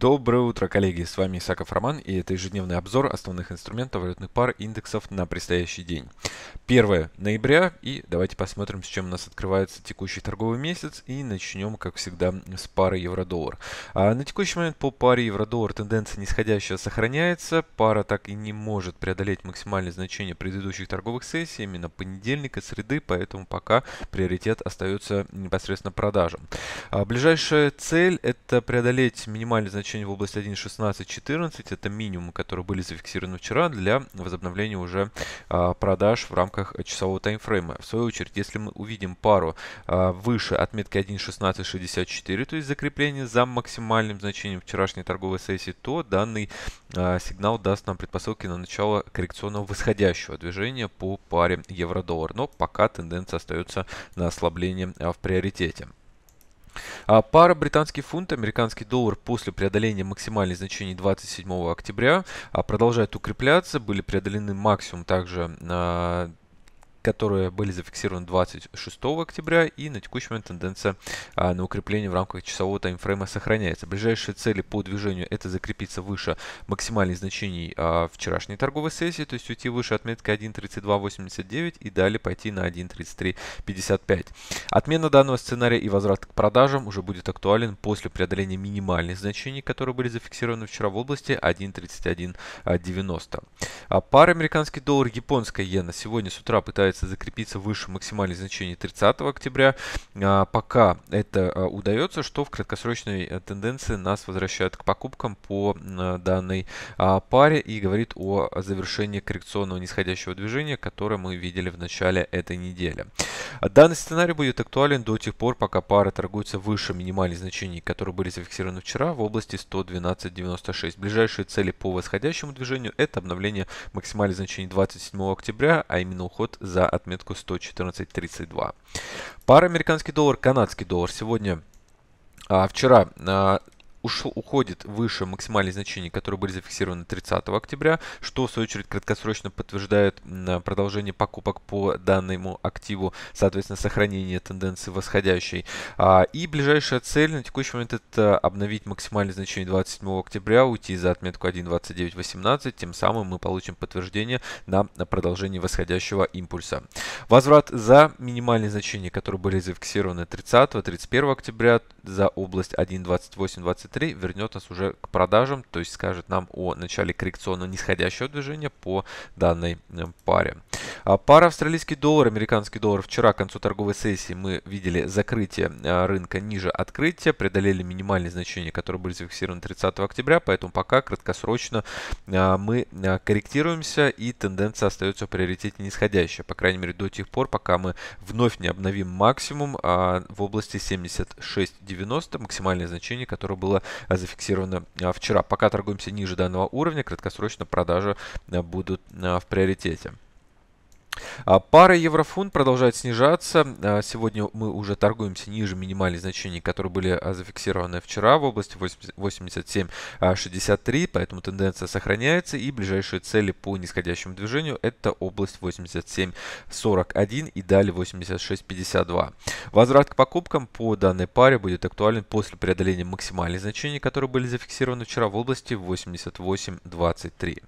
Доброе утро, коллеги! С вами Исаков Роман и это ежедневный обзор основных инструментов валютных пар индексов на предстоящий день. 1 ноября и давайте посмотрим, с чем у нас открывается текущий торговый месяц и начнем, как всегда, с пары евро-доллар. А на текущий момент по паре евро-доллар тенденция нисходящая сохраняется, пара так и не может преодолеть максимальное значение предыдущих торговых сессий, именно понедельника, среды, поэтому пока приоритет остается непосредственно продажам. А ближайшая цель это преодолеть минимальное значение перечень в области 1.16.14 это минимумы, которые были зафиксированы вчера для возобновления уже а, продаж в рамках часового таймфрейма. В свою очередь, если мы увидим пару а, выше отметки 1.16.64, то есть закрепление за максимальным значением вчерашней торговой сессии, то данный а, сигнал даст нам предпосылки на начало коррекционного восходящего движения по паре евро-доллар. Но пока тенденция остается на ослабление в приоритете. А пара британский фунт, американский доллар после преодоления максимальных значений 27 октября а, продолжает укрепляться. Были преодолены максимум также а, которые были зафиксированы 26 октября, и на текущий момент тенденция а, на укрепление в рамках часового таймфрейма сохраняется. Ближайшие цели по движению это закрепиться выше максимальных значений а, вчерашней торговой сессии, то есть уйти выше отметки 1.3289 и далее пойти на 1.3355. Отмена данного сценария и возврат к продажам уже будет актуален после преодоления минимальных значений, которые были зафиксированы вчера в области 1.3190. А пара американский доллар, японская иена сегодня с утра пытается закрепиться выше максимальных значений 30 октября. А, пока это а, удается, что в краткосрочной э, тенденции нас возвращают к покупкам по данной а, паре и говорит о завершении коррекционного нисходящего движения, которое мы видели в начале этой недели. данный сценарий будет актуален до тех пор, пока пара торгуется выше минимальных значений, которые были зафиксированы вчера в области 112.96. Ближайшие цели по восходящему движению это обновление максимальное значение 27 октября, а именно уход за отметку 114.32. Пара американский доллар, канадский доллар сегодня а, вчера а, ушел уходит выше максимальных значений, которые были зафиксированы 30 октября, что в свою очередь краткосрочно подтверждает продолжение покупок по данному активу, соответственно, сохранение тенденции восходящей. А, и ближайшая цель на текущий момент это обновить максимальные значения 27 октября, уйти за отметку 1.2918, тем самым мы получим подтверждение на продолжение восходящего импульса. Возврат за минимальные значения, которые были зафиксированы 30-31 октября за область 1.2823, вернет нас уже к продажам, то есть скажет нам о начале коррекционно нисходящего движения по данной э, паре. А, пара австралийский доллар, американский доллар. Вчера к концу торговой сессии мы видели закрытие а, рынка ниже открытия, преодолели минимальные значения, которые были зафиксированы 30 октября, поэтому пока краткосрочно а, мы корректируемся и тенденция остается в приоритете нисходящая, по крайней мере до тех пор, пока мы вновь не обновим максимум в области 76.90, максимальное значение, которое было зафиксировано вчера. Пока торгуемся ниже данного уровня, краткосрочно продажи будут в приоритете. А, Пара еврофунт продолжает снижаться. А, сегодня мы уже торгуемся ниже минимальных значений, которые были а, зафиксированы вчера в области 87.63, поэтому тенденция сохраняется. И ближайшие цели по нисходящему движению это область 87.41 и далее 86.52. Возврат к покупкам по данной паре будет актуален после преодоления максимальных значений, которые были зафиксированы вчера в области 88.23.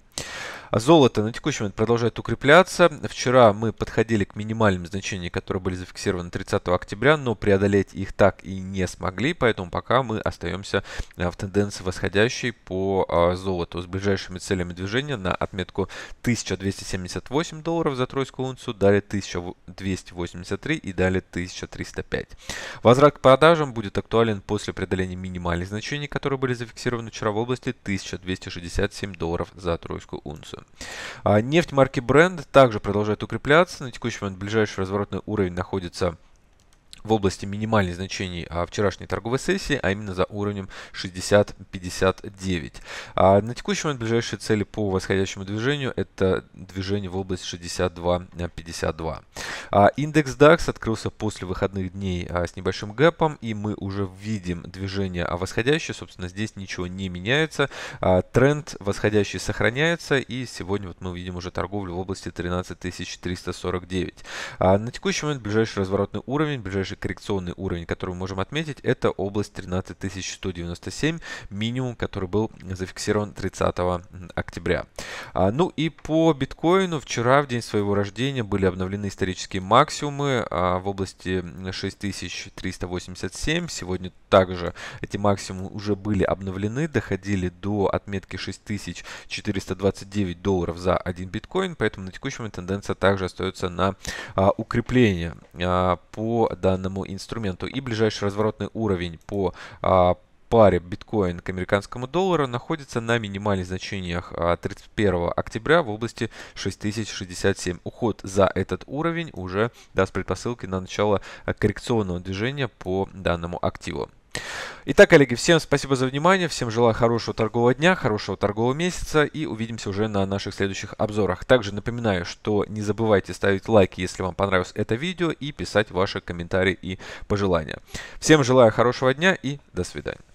А золото на текущий момент продолжает укрепляться. Вчера мы подходили к минимальным значениям, которые были зафиксированы 30 октября, но преодолеть их так и не смогли, поэтому пока мы остаемся э, в тенденции восходящей по а, золоту с ближайшими целями движения на отметку 1278 долларов за тройскую унцию, далее 1283 и далее 1305. Возврат к продажам будет актуален после преодоления минимальных значений, которые были зафиксированы вчера в области 1267 долларов за тройскую унцию года. Нефть марки Brent также продолжает укрепляться. На текущий момент ближайший разворотный уровень находится в области минимальных значений а, вчерашней торговой сессии, а именно за уровнем 60.59. А, на текущий момент ближайшие цели по восходящему движению это движение в область 62.52. А, индекс DAX открылся после выходных дней с небольшим гэпом, и мы уже видим движение восходящее. Собственно, здесь ничего не меняется. Тренд восходящий сохраняется, и сегодня вот мы видим уже торговлю в области 13349. На текущий момент ближайший разворотный уровень, ближайший же коррекционный уровень, который мы можем отметить, это область 13197, минимум, который был зафиксирован 30 октября. А, ну и по биткоину вчера, в день своего рождения, были обновлены исторические максимумы а, в области 6387. Сегодня также эти максимумы уже были обновлены, доходили до отметки 6429 долларов за один биткоин, поэтому на текущем тенденция также остается на а, укрепление а, по данным данному инструменту. И ближайший разворотный уровень по а, паре биткоин к американскому доллару находится на минимальных значениях 31 а, октября в области 6067. Уход за этот уровень уже даст предпосылки на начало коррекционного движения по данному активу. Итак, коллеги, всем спасибо за внимание, всем желаю хорошего торгового дня, хорошего торгового месяца и увидимся уже на наших следующих обзорах. Также напоминаю, что не забывайте ставить лайки, если вам понравилось это видео и писать ваши комментарии и пожелания. Всем желаю хорошего дня и до свидания.